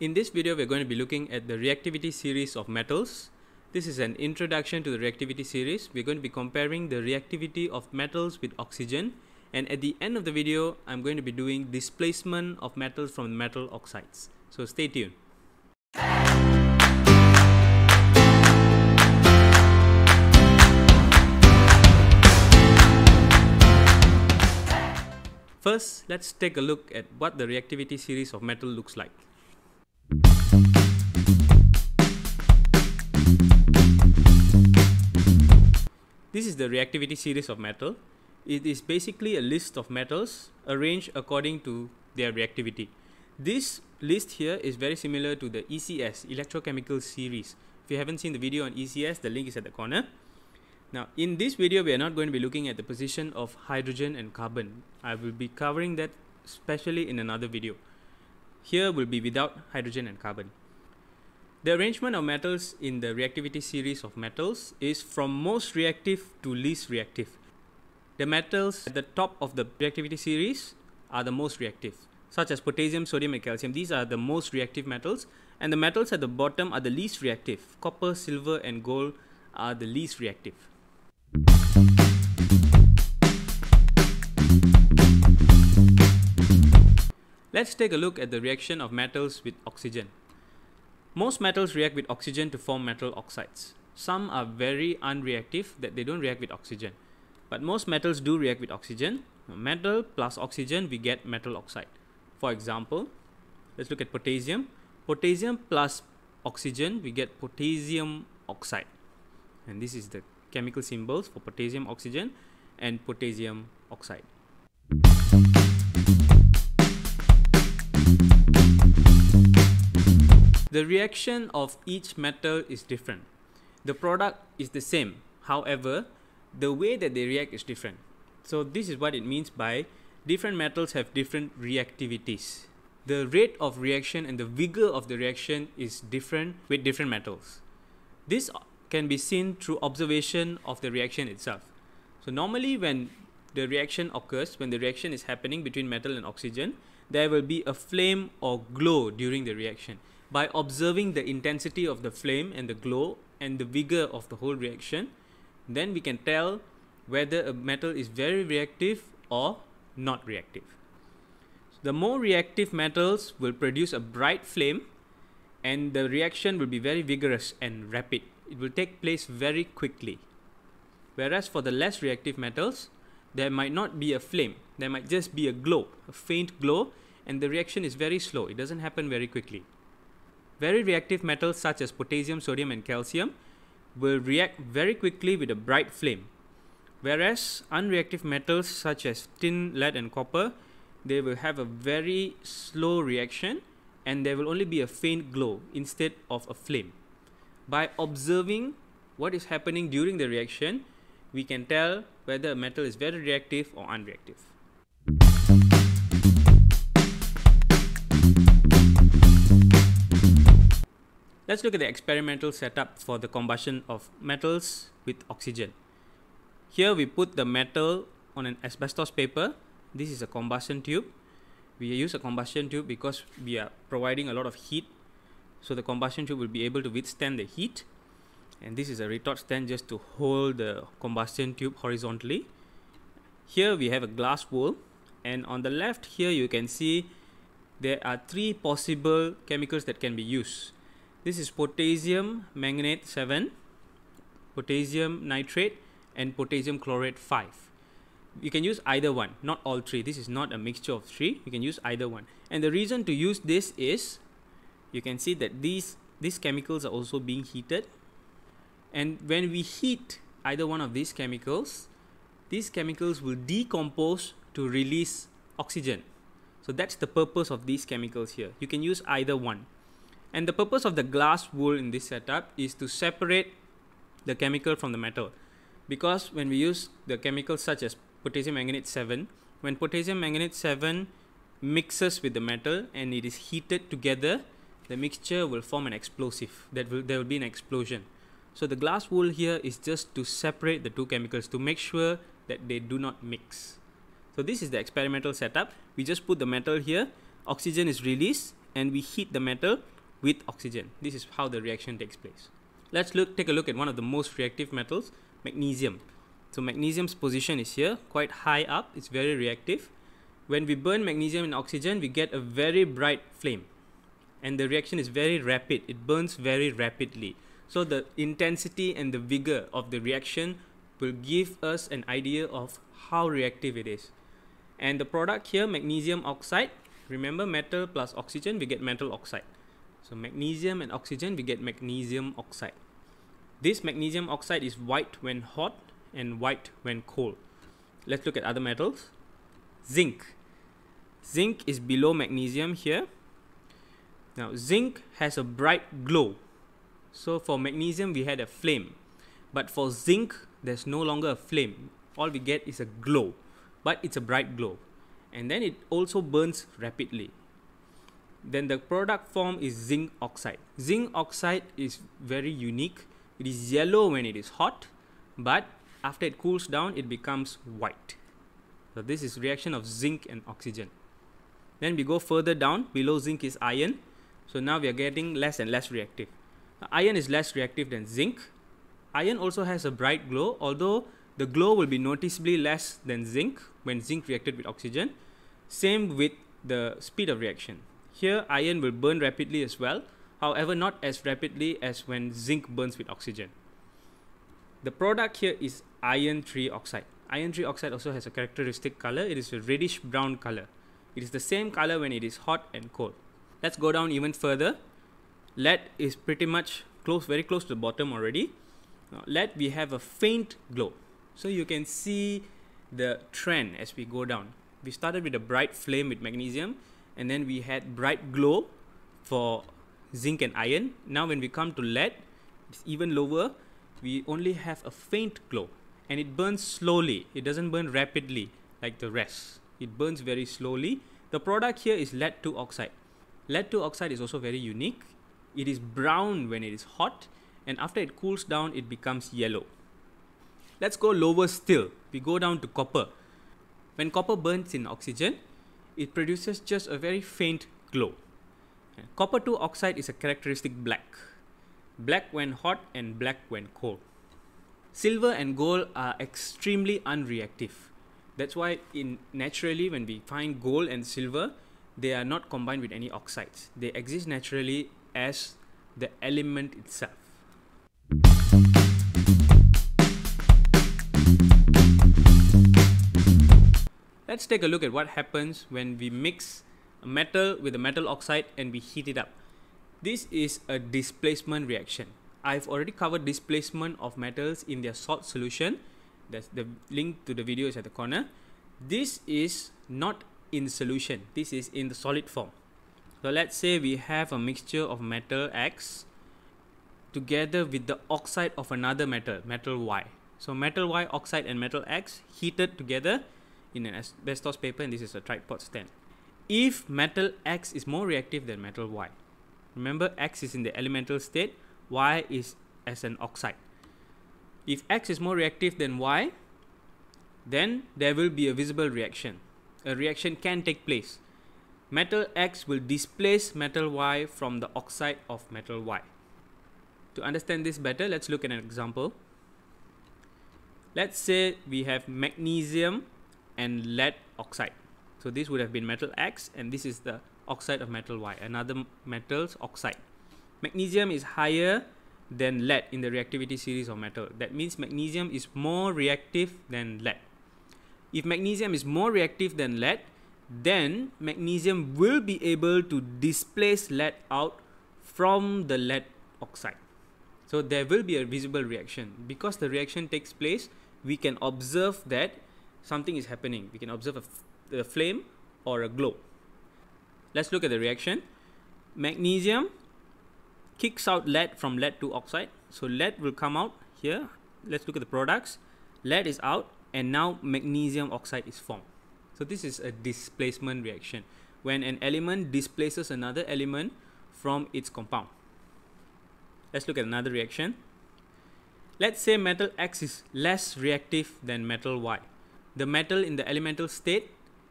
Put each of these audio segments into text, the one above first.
In this video, we're going to be looking at the reactivity series of metals. This is an introduction to the reactivity series. We're going to be comparing the reactivity of metals with oxygen. And at the end of the video, I'm going to be doing displacement of metals from metal oxides. So stay tuned. First, let's take a look at what the reactivity series of metal looks like. This is the reactivity series of metal. It is basically a list of metals arranged according to their reactivity. This list here is very similar to the ECS, Electrochemical Series. If you haven't seen the video on ECS, the link is at the corner. Now, in this video, we are not going to be looking at the position of hydrogen and carbon. I will be covering that specially in another video here will be without hydrogen and carbon. The arrangement of metals in the reactivity series of metals is from most reactive to least reactive. The metals at the top of the reactivity series are the most reactive, such as potassium, sodium and calcium. These are the most reactive metals and the metals at the bottom are the least reactive. Copper, silver and gold are the least reactive. Let's take a look at the reaction of metals with oxygen. Most metals react with oxygen to form metal oxides. Some are very unreactive that they don't react with oxygen. But most metals do react with oxygen. Metal plus oxygen, we get metal oxide. For example, let's look at potassium. Potassium plus oxygen, we get potassium oxide. And this is the chemical symbols for potassium oxygen and potassium oxide. The reaction of each metal is different. The product is the same. However, the way that they react is different. So this is what it means by different metals have different reactivities. The rate of reaction and the vigor of the reaction is different with different metals. This can be seen through observation of the reaction itself. So normally when the reaction occurs, when the reaction is happening between metal and oxygen, there will be a flame or glow during the reaction by observing the intensity of the flame and the glow and the vigor of the whole reaction, then we can tell whether a metal is very reactive or not reactive. The more reactive metals will produce a bright flame and the reaction will be very vigorous and rapid. It will take place very quickly. Whereas for the less reactive metals, there might not be a flame, there might just be a glow, a faint glow, and the reaction is very slow. It doesn't happen very quickly. Very reactive metals such as potassium, sodium and calcium will react very quickly with a bright flame. Whereas unreactive metals such as tin, lead and copper, they will have a very slow reaction and there will only be a faint glow instead of a flame. By observing what is happening during the reaction, we can tell whether a metal is very reactive or unreactive. Let's look at the experimental setup for the combustion of metals with oxygen. Here we put the metal on an asbestos paper. This is a combustion tube. We use a combustion tube because we are providing a lot of heat. So the combustion tube will be able to withstand the heat. And this is a retort stand just to hold the combustion tube horizontally. Here we have a glass bowl and on the left here you can see there are three possible chemicals that can be used. This is potassium manganate 7, potassium nitrate and potassium chlorate 5. You can use either one, not all three. This is not a mixture of three. You can use either one. And the reason to use this is, you can see that these, these chemicals are also being heated. And when we heat either one of these chemicals, these chemicals will decompose to release oxygen. So that's the purpose of these chemicals here. You can use either one. And the purpose of the glass wool in this setup is to separate the chemical from the metal. Because when we use the chemicals such as potassium manganate 7, when potassium manganate 7 mixes with the metal and it is heated together, the mixture will form an explosive. That will there will be an explosion. So the glass wool here is just to separate the two chemicals to make sure that they do not mix. So this is the experimental setup. We just put the metal here, oxygen is released and we heat the metal with oxygen. This is how the reaction takes place. Let's look take a look at one of the most reactive metals, magnesium. So magnesium's position is here, quite high up. It's very reactive. When we burn magnesium and oxygen, we get a very bright flame. And the reaction is very rapid. It burns very rapidly. So the intensity and the vigor of the reaction will give us an idea of how reactive it is. And the product here, magnesium oxide, remember metal plus oxygen, we get metal oxide. So magnesium and oxygen, we get magnesium oxide. This magnesium oxide is white when hot and white when cold. Let's look at other metals. Zinc. Zinc is below magnesium here. Now zinc has a bright glow. So for magnesium we had a flame. But for zinc there's no longer a flame. All we get is a glow. But it's a bright glow. And then it also burns rapidly then the product form is zinc oxide. Zinc oxide is very unique. It is yellow when it is hot, but after it cools down, it becomes white. So this is reaction of zinc and oxygen. Then we go further down, below zinc is iron. So now we are getting less and less reactive. Now, iron is less reactive than zinc. Iron also has a bright glow, although the glow will be noticeably less than zinc when zinc reacted with oxygen. Same with the speed of reaction. Here, iron will burn rapidly as well, however not as rapidly as when zinc burns with oxygen. The product here is iron 3 oxide. Iron 3 oxide also has a characteristic color, it is a reddish brown color. It is the same color when it is hot and cold. Let's go down even further. Lead is pretty much close, very close to the bottom already. Now, lead we have a faint glow. So you can see the trend as we go down. We started with a bright flame with magnesium, and then we had bright glow for zinc and iron. Now when we come to lead, it's even lower. We only have a faint glow and it burns slowly. It doesn't burn rapidly like the rest. It burns very slowly. The product here is lead 2 oxide. Lead 2 oxide is also very unique. It is brown when it is hot and after it cools down it becomes yellow. Let's go lower still. We go down to copper. When copper burns in oxygen, it produces just a very faint glow. Copper 2 oxide is a characteristic black. Black when hot and black when cold. Silver and gold are extremely unreactive. That's why in naturally when we find gold and silver, they are not combined with any oxides. They exist naturally as the element itself. Let's take a look at what happens when we mix a metal with a metal oxide and we heat it up. This is a displacement reaction. I've already covered displacement of metals in their salt solution. That's the link to the video is at the corner. This is not in solution. This is in the solid form. So let's say we have a mixture of metal X together with the oxide of another metal, metal Y. So metal Y oxide and metal X heated together in an asbestos paper and this is a tripod stand. If metal X is more reactive than metal Y, remember X is in the elemental state, Y is as an oxide. If X is more reactive than Y, then there will be a visible reaction. A reaction can take place. Metal X will displace metal Y from the oxide of metal Y. To understand this better, let's look at an example. Let's say we have magnesium and lead oxide. So this would have been metal X and this is the oxide of metal Y, another metal's oxide. Magnesium is higher than lead in the reactivity series of metal. That means magnesium is more reactive than lead. If magnesium is more reactive than lead, then magnesium will be able to displace lead out from the lead oxide. So there will be a visible reaction. Because the reaction takes place, we can observe that something is happening. We can observe a, flame or a glow. Let's look at the reaction. Magnesium kicks out lead from lead to oxide. So lead will come out here. Let's look at the products. Lead is out and now magnesium oxide is formed. So this is a displacement reaction when an element displaces another element from its compound. Let's look at another reaction. Let's say metal X is less reactive than metal Y the metal in the elemental state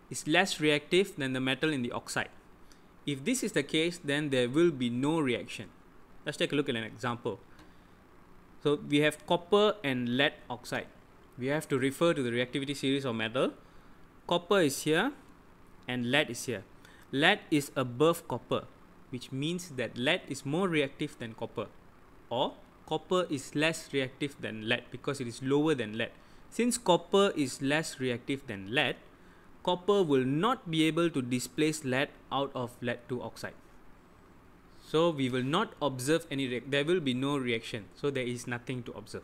is less reactive than the metal in the oxide. If this is the case, then there will be no reaction. Let's take a look at an example. So we have copper and lead oxide. We have to refer to the reactivity series of metal. Copper is here and lead is here. Lead is above copper, which means that lead is more reactive than copper or copper is less reactive than lead because it is lower than lead. Since copper is less reactive than lead, copper will not be able to displace lead out of lead 2 oxide. So we will not observe any, there will be no reaction. So there is nothing to observe.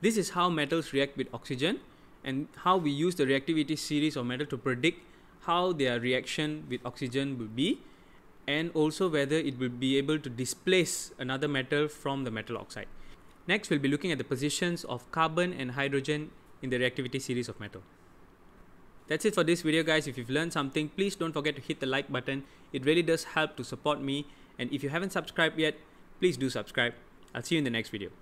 This is how metals react with oxygen and how we use the reactivity series of metal to predict how their reaction with oxygen will be and also whether it will be able to displace another metal from the metal oxide. Next, we'll be looking at the positions of carbon and hydrogen in the reactivity series of metal. That's it for this video guys. If you've learned something, please don't forget to hit the like button. It really does help to support me. And if you haven't subscribed yet, please do subscribe. I'll see you in the next video.